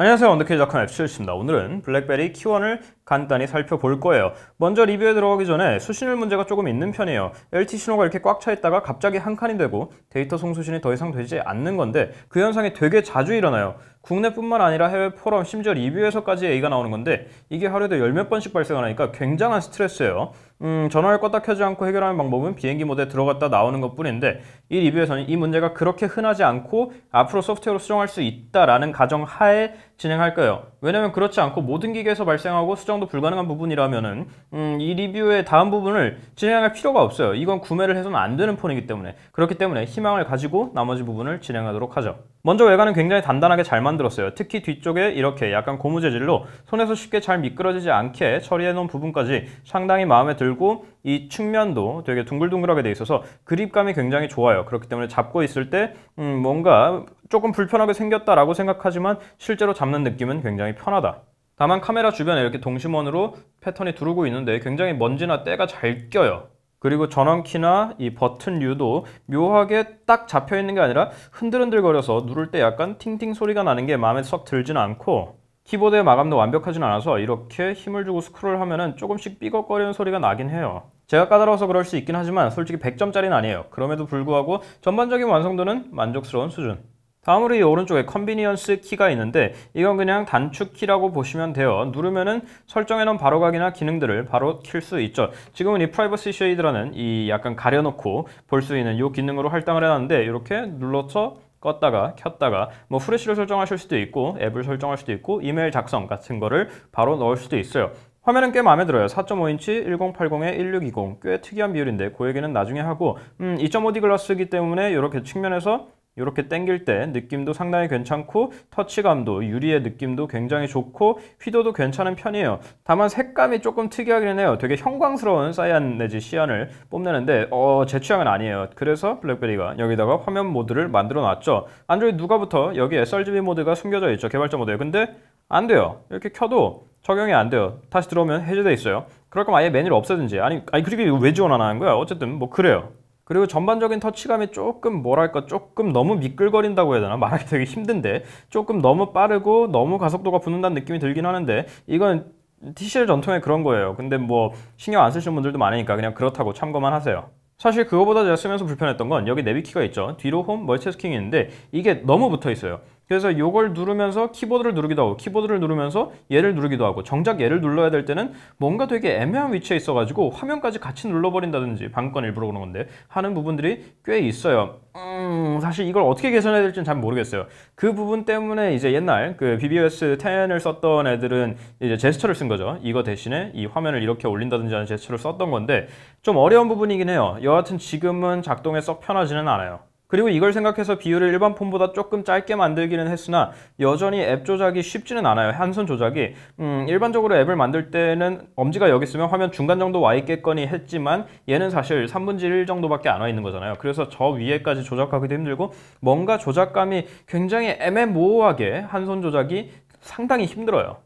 안녕하세요 언더케이작한 F7입니다 오늘은 블랙베리 키원을 간단히 살펴볼 거예요 먼저 리뷰에 들어가기 전에 수신율 문제가 조금 있는 편이에요 LT 신호가 이렇게 꽉 차 있다가 갑자기 한 칸이 되고 데이터 송수신이 더 이상 되지 않는 건데 그 현상이 되게 자주 일어나요 국내뿐만 아니라 해외 포럼 심지어 리뷰에서까지 얘기가 나오는 건데 이게 하루에도 열몇 번씩 발생하니까 굉장한 스트레스예요 음, 전화를 껐다 켜지 않고 해결하는 방법은 비행기 모드에 들어갔다 나오는 것 뿐인데 이 리뷰에서는 이 문제가 그렇게 흔하지 않고 앞으로 소프트웨어로 수정할 수 있다라는 가정 하에 진행할까요? 왜냐면 그렇지 않고 모든 기계에서 발생하고 수정도 불가능한 부분이라면은 음, 이 리뷰의 다음 부분을 진행할 필요가 없어요. 이건 구매를 해서는 안 되는 폰이기 때문에 그렇기 때문에 희망을 가지고 나머지 부분을 진행하도록 하죠. 먼저 외관은 굉장히 단단하게 잘 만들었어요. 특히 뒤쪽에 이렇게 약간 고무 재질로 손에서 쉽게 잘 미끄러지지 않게 처리해 놓은 부분까지 상당히 마음에 들고 이 측면도 되게 둥글둥글하게 돼 있어서 그립감이 굉장히 좋아요. 그렇기 때문에 잡고 있을 때 음, 뭔가 조금 불편하게 생겼다라고 생각하지만 실제로 잡는 느낌은 굉장히 편하다. 다만 카메라 주변에 이렇게 동심원으로 패턴이 두르고 있는데 굉장히 먼지나 때가 잘 껴요. 그리고 전원키나 이 버튼류도 묘하게 딱 잡혀 있는 게 아니라 흔들흔들거려서 누를 때 약간 팅팅 소리가 나는 게 마음에 썩 들지는 않고 키보드의 마감도 완벽하진 않아서 이렇게 힘을 주고 스크롤하면 은 조금씩 삐걱거리는 소리가 나긴 해요 제가 까다로워서 그럴 수 있긴 하지만 솔직히 100점짜리는 아니에요 그럼에도 불구하고 전반적인 완성도는 만족스러운 수준 다음으로 이 오른쪽에 컨비니언스 키가 있는데 이건 그냥 단축 키라고 보시면 돼요 누르면은 설정해놓은 바로가기나 기능들을 바로 킬 수 있죠 지금은 이 프라이버시 쉐이드라는 이 약간 가려놓고 볼 수 있는 이 기능으로 할당을 해놨는데 이렇게 눌러서 껐다가 켰다가 뭐 후레쉬를 설정하실 수도 있고 앱을 설정할 수도 있고 이메일 작성 같은 거를 바로 넣을 수도 있어요. 화면은 꽤 마음에 들어요. 4.5인치 1080에 1620 꽤 특이한 비율인데 그 얘기는 나중에 하고 음, 2.5D 글라스이기 때문에 이렇게 측면에서 이렇게 당길 때 느낌도 상당히 괜찮고 터치감도 유리의 느낌도 굉장히 좋고 휘도도 괜찮은 편이에요 다만 색감이 조금 특이하긴 해요 되게 형광스러운 사이안 내지 시안을 뽐내는데 어, 제 취향은 아니에요 그래서 블랙베리가 여기다가 화면 모드를 만들어 놨죠 안드로이드 누가부터 여기 sRGB 모드가 숨겨져 있죠 개발자 모드에 근데 안 돼요 이렇게 켜도 적용이 안 돼요 다시 들어오면 해제돼 있어요 그럴 거면 아예 메뉴를 없애든지 아니 아니 그리고 왜 지원 안 하는 거야 어쨌든 뭐 그래요 그리고 전반적인 터치감이 조금 뭐랄까 조금 너무 미끌거린다고 해야 되나 말하기 되게 힘든데 조금 너무 빠르고 너무 가속도가 붙는다는 느낌이 들긴 하는데 이건 TCL 전통의 그런 거예요 근데 뭐 신경 안 쓰시는 분들도 많으니까 그냥 그렇다고 참고만 하세요 사실 그거보다 제가 쓰면서 불편했던 건 여기 내비키가 있죠 뒤로 홈 멀티태스킹이 있는데 이게 너무 붙어 있어요 그래서 이걸 누르면서 키보드를 누르기도 하고 키보드를 누르면서 얘를 누르기도 하고 정작 얘를 눌러야 될 때는 뭔가 되게 애매한 위치에 있어가지고 화면까지 같이 눌러버린다든지 방금 일부러 그런 건데 하는 부분들이 꽤 있어요 음, 사실 이걸 어떻게 개선해야 될지는 잘 모르겠어요 그 부분 때문에 이제 옛날 그 b b s 10을 썼던 애들은 이제 제스처를 쓴 거죠 이거 대신에 이 화면을 이렇게 올린다든지 하는 제스처를 썼던 건데 좀 어려운 부분이긴 해요 여하튼 지금은 작동에 썩 편하지는 않아요 그리고 이걸 생각해서 비율을 일반 폰보다 조금 짧게 만들기는 했으나 여전히 앱 조작이 쉽지는 않아요. 한 손 조작이 음, 일반적으로 앱을 만들 때는 엄지가 여기 있으면 화면 중간 정도 와 있겠거니 했지만 얘는 사실 3분지1 정도밖에 안 와 있는 거잖아요. 그래서 저 위에까지 조작하기도 힘들고 뭔가 조작감이 굉장히 애매모호하게 한 손 조작이 상당히 힘들어요.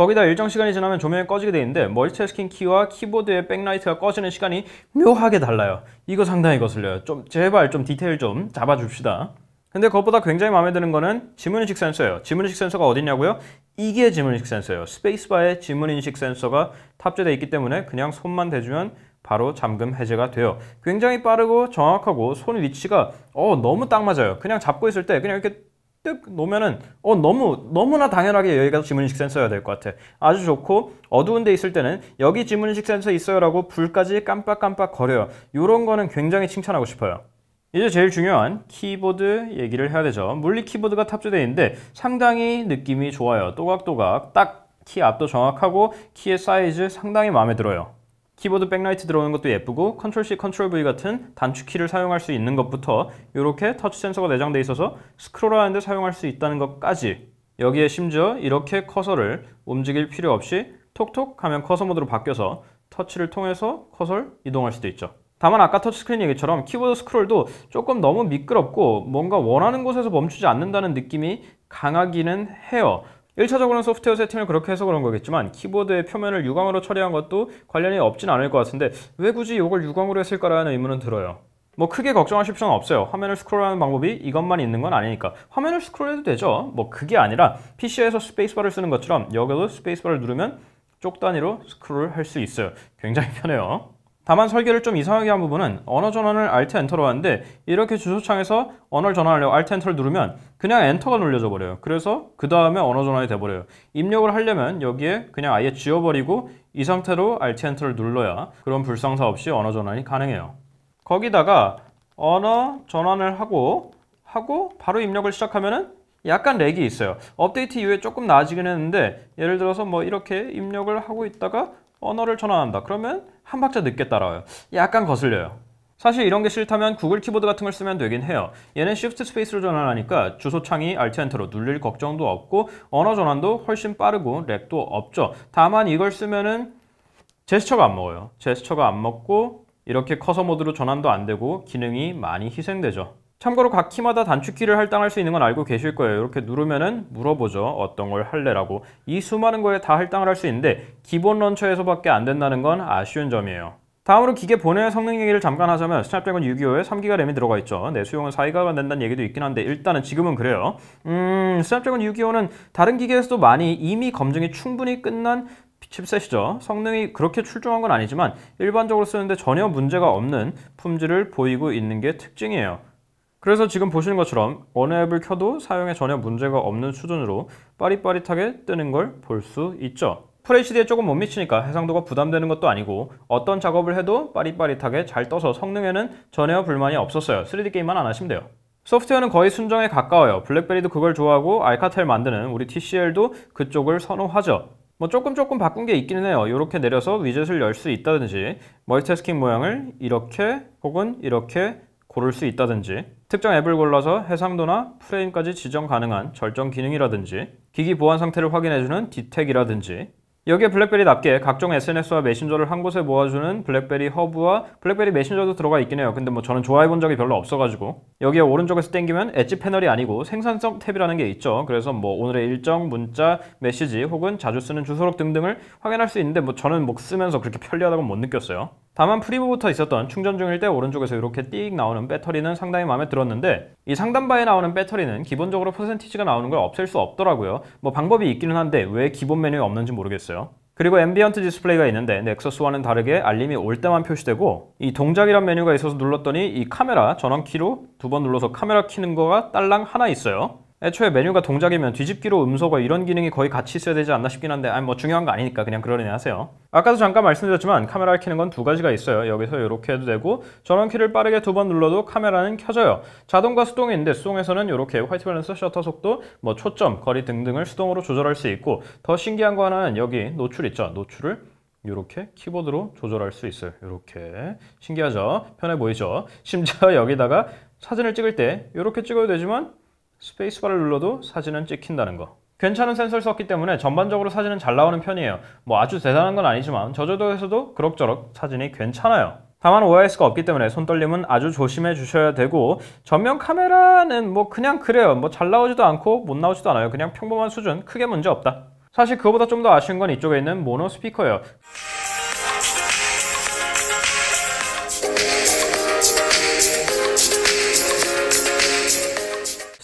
거기다 일정 시간이 지나면 조명이 꺼지게 되는데 멀티태스킹 키와 키보드의 백라이트가 꺼지는 시간이 묘하게 달라요 이거 상당히 거슬려요 좀 제발 좀 디테일 좀 잡아줍시다 근데 그것보다 굉장히 마음에 드는 거는 지문인식 센서예요 지문인식 센서가 어딨냐고요 이게 지문인식 센서예요 스페이스바에 지문인식 센서가 탑재되어 있기 때문에 그냥 손만 대주면 바로 잠금 해제가 돼요 굉장히 빠르고 정확하고 손 위치가 어 너무 딱 맞아요 그냥 잡고 있을 때 그냥 이렇게 뜩 놓으면은 어 너무 너무나 당연하게 여기 가 지문인식 센서여야 될 것 같아. 아주 좋고 어두운 데 있을 때는 여기 지문인식 센서 있어요라고 불까지 깜빡깜빡 거려요. 이런 거는 굉장히 칭찬하고 싶어요. 이제 제일 중요한 키보드 얘기를 해야 되죠. 물리 키보드가 탑재되어 있는데 상당히 느낌이 좋아요. 또각또각 딱 키 앞도 정확하고 키의 사이즈 상당히 마음에 들어요. 키보드 백라이트 들어오는 것도 예쁘고 컨트롤 C, 컨트롤 V 같은 단축키를 사용할 수 있는 것부터 이렇게 터치 센서가 내장돼 있어서 스크롤하는데 사용할 수 있다는 것까지 여기에 심지어 이렇게 커서를 움직일 필요 없이 톡톡 하면 커서 모드로 바뀌어서 터치를 통해서 커서를 이동할 수도 있죠. 다만 아까 터치스크린 얘기처럼 키보드 스크롤도 조금 너무 미끄럽고 뭔가 원하는 곳에서 멈추지 않는다는 느낌이 강하기는 해요. 1차적으로는 소프트웨어 세팅을 그렇게 해서 그런 거겠지만 키보드의 표면을 유광으로 처리한 것도 관련이 없진 않을 것 같은데 왜 굳이 이걸 유광으로 했을까라는 의문은 들어요. 뭐 크게 걱정하실 필요는 없어요. 화면을 스크롤하는 방법이 이것만 있는 건 아니니까. 화면을 스크롤해도 되죠. 뭐 그게 아니라 PC에서 스페이스바를 쓰는 것처럼 여기도 스페이스바를 누르면 쪽 단위로 스크롤 할수 있어요. 굉장히 편해요. 다만 설계를 좀 이상하게 한 부분은 언어 전환을 Alt 엔터로 하는데 이렇게 주소창에서 언어를 전환하려고 Alt 엔터를 누르면 그냥 엔터가 눌려져 버려요. 그래서 그 다음에 언어 전환이 돼버려요. 입력을 하려면 여기에 그냥 아예 지워버리고 이 상태로 Alt 엔터를 눌러야 그런 불상사 없이 언어 전환이 가능해요. 거기다가 언어 전환을 하고 하고 바로 입력을 시작하면은 약간 렉이 있어요. 업데이트 이후에 조금 나아지긴 했는데 예를 들어서 뭐 이렇게 입력을 하고 있다가 언어를 전환한다. 그러면 한 박자 늦게 따라와요. 약간 거슬려요. 사실 이런 게 싫다면 구글 키보드 같은 걸 쓰면 되긴 해요. 얘는 Shift Space로 전환하니까 주소창이 Alt Enter로 눌릴 걱정도 없고 언어 전환도 훨씬 빠르고 렉도 없죠. 다만 이걸 쓰면은 제스처가 안 먹어요. 제스처가 안 먹고 이렇게 커서 모드로 전환도 안 되고 기능이 많이 희생되죠. 참고로 각 키마다 단축키를 할당할 수 있는 건 알고 계실 거예요. 이렇게 누르면은 물어보죠. 어떤 걸 할래라고. 이 수많은 거에 다 할당을 할 수 있는데 기본 런처에서밖에 안 된다는 건 아쉬운 점이에요. 다음으로 기계 본연의 성능 얘기를 잠깐 하자면 스냅드래곤 625에 3기가 램이 들어가 있죠. 내수용은 4기가가 된다는 얘기도 있긴 한데 일단은 지금은 그래요. 음, 스냅드래곤 625는 다른 기계에서도 많이 이미 검증이 충분히 끝난 칩셋이죠. 성능이 그렇게 출중한 건 아니지만 일반적으로 쓰는데 전혀 문제가 없는 품질을 보이고 있는 게 특징이에요. 그래서 지금 보시는 것처럼 원 앱을 켜도 사용에 전혀 문제가 없는 수준으로 빠릿빠릿하게 뜨는 걸 볼 수 있죠. FHD에 조금 못 미치니까 해상도가 부담되는 것도 아니고 어떤 작업을 해도 빠릿빠릿하게 잘 떠서 성능에는 전혀 불만이 없었어요. 3D 게임만 안 하시면 돼요. 소프트웨어는 거의 순정에 가까워요. 블랙베리도 그걸 좋아하고 알카텔 만드는 우리 TCL도 그쪽을 선호하죠. 뭐 조금 조금 바꾼 게 있기는 해요. 이렇게 내려서 위젯을 열 수 있다든지 멀티태스킹 모양을 이렇게 혹은 이렇게 고를 수 있다든지 특정 앱을 골라서 해상도나 프레임까지 지정 가능한 절정 기능이라든지 기기 보안 상태를 확인해주는 디텍이라든지 여기에 블랙베리답게 각종 SNS와 메신저를 한 곳에 모아주는 블랙베리 허브와 블랙베리 메신저도 들어가 있긴 해요 근데 뭐 저는 좋아해본 적이 별로 없어가지고 여기에 오른쪽에서 땡기면 엣지 패널이 아니고 생산성 탭이라는 게 있죠 그래서 뭐 오늘의 일정, 문자, 메시지 혹은 자주 쓰는 주소록 등등을 확인할 수 있는데 뭐 저는 뭐 쓰면서 그렇게 편리하다고 못 느꼈어요 다만 프리브부터 있었던 충전 중일 때 오른쪽에서 이렇게 띡 나오는 배터리는 상당히 마음에 들었는데 이 상단바에 나오는 배터리는 기본적으로 퍼센티지가 나오는 걸 없앨 수 없더라고요 뭐 방법이 있기는 한데 왜 기본 메뉴에 없는지 모르겠어요 그리고 앰비언트 디스플레이가 있는데 넥서스와는 다르게 알림이 올 때만 표시되고 이 동작이란 메뉴가 있어서 눌렀더니 이 카메라 전원키로 두 번 눌러서 카메라 키는 거가 딸랑 하나 있어요 애초에 메뉴가 동작이면 뒤집기로 음소거 이런 기능이 거의 같이 있어야 되지 않나 싶긴 한데 아니 뭐 중요한 거 아니니까 그냥 그러려니 하세요 아까도 잠깐 말씀드렸지만 카메라를 켜는 건 두 가지가 있어요 여기서 이렇게 해도 되고 전원 키를 빠르게 두 번 눌러도 카메라는 켜져요 자동과 수동이 있는데 수동에서는 이렇게 화이트 밸런스, 셔터 속도, 뭐 초점, 거리 등등을 수동으로 조절할 수 있고 더 신기한 거 하나는 여기 노출 있죠 노출을 이렇게 키보드로 조절할 수 있어요 이렇게 신기하죠? 편해 보이죠? 심지어 여기다가 사진을 찍을 때 이렇게 찍어도 되지만 스페이스바를 눌러도 사진은 찍힌다는 거 괜찮은 센서를 썼기 때문에 전반적으로 사진은 잘 나오는 편이에요 뭐 아주 대단한 건 아니지만 저조도에서도 그럭저럭 사진이 괜찮아요 다만 OIS가 없기 때문에 손떨림은 아주 조심해 주셔야 되고 전면 카메라는 뭐 그냥 그래요 뭐 잘 나오지도 않고 못 나오지도 않아요 그냥 평범한 수준 크게 문제 없다 사실 그거보다 좀 더 아쉬운 건 이쪽에 있는 모노 스피커예요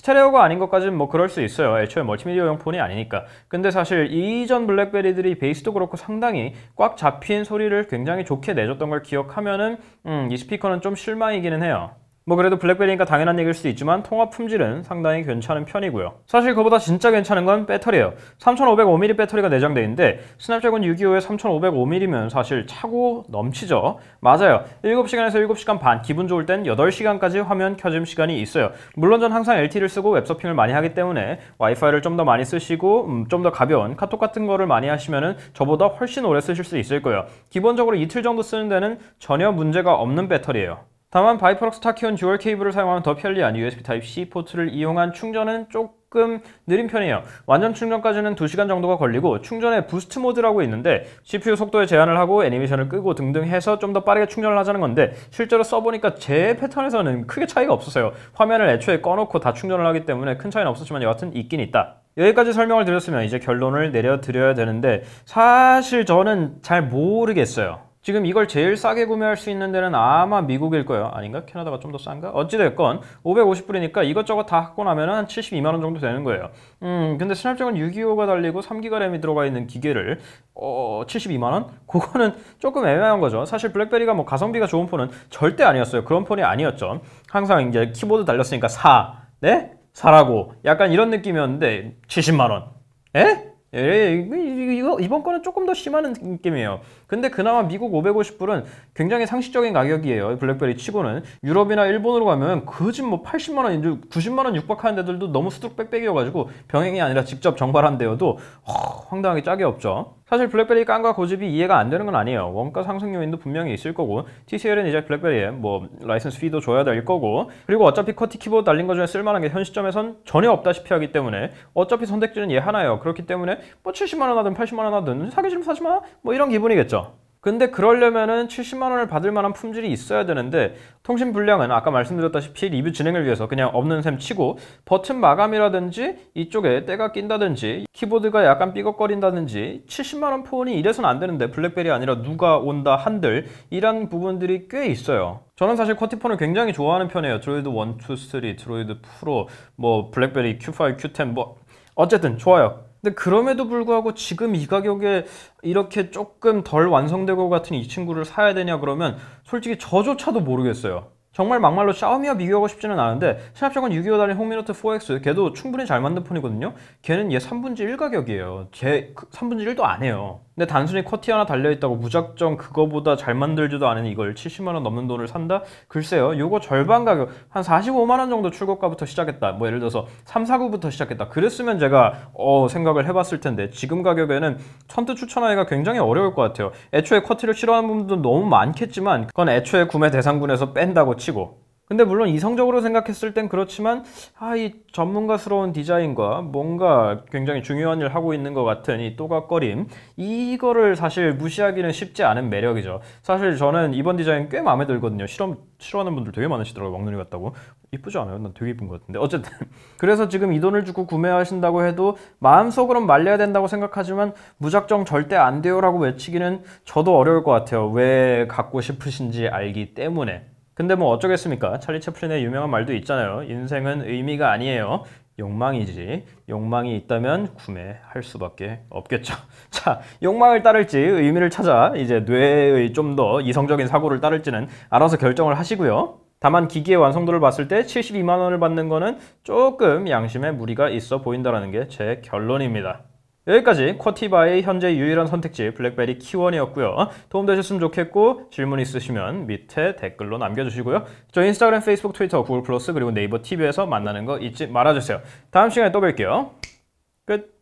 스테레오가 아닌 것까지는 뭐 그럴 수 있어요. 애초에 멀티미디어용 폰이 아니니까. 근데 사실 이전 블랙베리들이 베이스도 그렇고 상당히 꽉 잡힌 소리를 굉장히 좋게 내줬던 걸 기억하면은 음, 이 스피커는 좀 실망이기는 해요. 뭐 그래도 블랙베리니까 당연한 얘기일 수도 있지만 통화 품질은 상당히 괜찮은 편이고요. 사실 그보다 진짜 괜찮은 건 배터리예요. 3 5 0 5 m m 배터리가 내장되어 있는데 스냅드래곤 625에 3 5 0 5 m m 면 사실 차고 넘치죠. 맞아요. 7시간에서 7시간 반, 기분 좋을 땐 8시간까지 화면 켜짐 시간이 있어요. 물론 전 항상 LTE를 쓰고 웹서핑을 많이 하기 때문에 와이파이를 좀 더 많이 쓰시고 음, 좀 더 가벼운 카톡 같은 거를 많이 하시면은 저보다 훨씬 오래 쓰실 수 있을 거예요. 기본적으로 이틀 정도 쓰는 데는 전혀 문제가 없는 배터리예요. 다만 바이프럭스 타키온 듀얼 케이블을 사용하면 더 편리한 USB 타입 c 포트를 이용한 충전은 조금 느린 편이에요. 완전 충전까지는 2시간 정도가 걸리고 충전에 부스트 모드라고 있는데 CPU 속도에 제한을 하고 애니메이션을 끄고 등등 해서 좀 더 빠르게 충전을 하자는 건데 실제로 써보니까 제 패턴에서는 크게 차이가 없었어요. 화면을 애초에 꺼놓고 다 충전을 하기 때문에 큰 차이는 없었지만 여하튼 있긴 있다. 여기까지 설명을 드렸으면 이제 결론을 내려드려야 되는데 사실 저는 잘 모르겠어요. 지금 이걸 제일 싸게 구매할 수 있는 데는 아마 미국일 거예요. 아닌가? 캐나다가 좀 더 싼가? 어찌됐건 550불이니까 이것저것 다 갖고 나면 한 72만원 정도 되는 거예요. 음, 근데 스냅 d r 625가 달리고 3기가 램이 들어가 있는 기계를 어, 72만원? 그거는 조금 애매한 거죠. 사실 블랙베리가 뭐 가성비가 좋은 폰은 절대 아니었어요. 그런 폰이 아니었죠. 항상 이제 키보드 달렸으니까 4, 네? 4라고 약간 이런 느낌이었는데 70만원. 에? 예, 예, 이번 거는 조금 더 심한 느낌이에요. 근데 그나마 미국 550불은 굉장히 상식적인 가격이에요. 블랙베리 치고는 유럽이나 일본으로 가면 거짓 뭐 80만 원, 90만 원 육박하는 데들도 너무 수두룩 빽빽이어가지고 병행이 아니라 직접 정발한 데여도 황당하게 짝이 없죠. 사실 블랙베리 깐과 고집이 이해가 안 되는 건 아니에요. 원가 상승 요인도 분명히 있을 거고 TCL은 이제 블랙베리에 뭐 라이선스 피도 줘야 될 거고 그리고 어차피 커티 키보드 달린 것 중에 쓸만한 게 현 시점에선 전혀 없다시피 하기 때문에 어차피 선택지는 얘 하나예요. 그렇기 때문에 뭐 70만 원 하든 80만 원 하든 사기 싫으면 사지 마. 뭐 이런 기분이겠죠. 근데 그러려면은 70만 원을 받을 만한 품질이 있어야 되는데 통신 불량은 아까 말씀드렸다시피 리뷰 진행을 위해서 그냥 없는 셈 치고 버튼 마감이라든지 이쪽에 때가 낀다든지 키보드가 약간 삐걱거린다든지 70만 원 폰이 이래선 안 되는데 블랙베리 아니라 누가 온다 한들 이런 부분들이 꽤 있어요. 저는 사실 쿼티폰을 굉장히 좋아하는 편이에요. 드로이드 1, 2, 3, 드로이드 프로, 뭐 블랙베리 Q5, Q10 뭐 어쨌든 좋아요. 근데 그럼에도 불구하고 지금 이 가격에 이렇게 조금 덜완성된것 같은 이 친구를 사야 되냐 그러면 솔직히 저조차도 모르겠어요. 정말 막말로 샤오미와 비교하고 싶지는 않은데 스냅 d r 625 달린 홍미노트 4X 걔도 충분히 잘 만든 폰이거든요. 걔는 얘3분지1 가격이에요. 제3분지 그 1도 안 해요. 근데 단순히 쿼티 하나 달려있다고 무작정 그거보다 잘 만들지도 않은 이걸 70만원 넘는 돈을 산다? 글쎄요 요거 절반 가격 한 45만원 정도 출고가부터 시작했다 뭐 예를 들어서 3, 4구부터 시작했다 그랬으면 제가 어 생각을 해봤을 텐데 지금 가격에는 천뜻 추천하기가 굉장히 어려울 것 같아요 애초에 쿼티를 싫어하는 분들도 너무 많겠지만 그건 애초에 구매 대상군에서 뺀다고 치고 근데 물론 이성적으로 생각했을 땐 그렇지만 아 이 전문가스러운 디자인과 뭔가 굉장히 중요한 일을 하고 있는 것 같은 이 또각거림 이거를 사실 무시하기는 쉽지 않은 매력이죠 사실 저는 이번 디자인 꽤 마음에 들거든요 실험, 싫어하는 분들 되게 많으시더라고요 왕눈이 같다고 이쁘지 않아요? 난 되게 이쁜 것 같은데 어쨌든 그래서 지금 이 돈을 주고 구매하신다고 해도 마음속으론 말려야 된다고 생각하지만 무작정 절대 안 돼요 라고 외치기는 저도 어려울 것 같아요 왜 갖고 싶으신지 알기 때문에 근데 뭐 어쩌겠습니까? 찰리 채플린의 유명한 말도 있잖아요. 인생은 의미가 아니에요. 욕망이지. 욕망이 있다면 구매할 수밖에 없겠죠. 자, 욕망을 따를지 의미를 찾아 이제 뇌의 좀 더 이성적인 사고를 따를지는 알아서 결정을 하시고요. 다만 기기의 완성도를 봤을 때 72만 원을 받는 거는 조금 양심에 무리가 있어 보인다라는 게 제 결론입니다. 여기까지 쿼티바의 현재 유일한 선택지 블랙베리 키원이었고요. 도움되셨으면 좋겠고 질문 있으시면 밑에 댓글로 남겨주시고요. 저 인스타그램, 페이스북, 트위터, 구글 플러스 그리고 네이버 TV에서 만나는 거 잊지 말아주세요. 다음 시간에 또 뵐게요. 끝!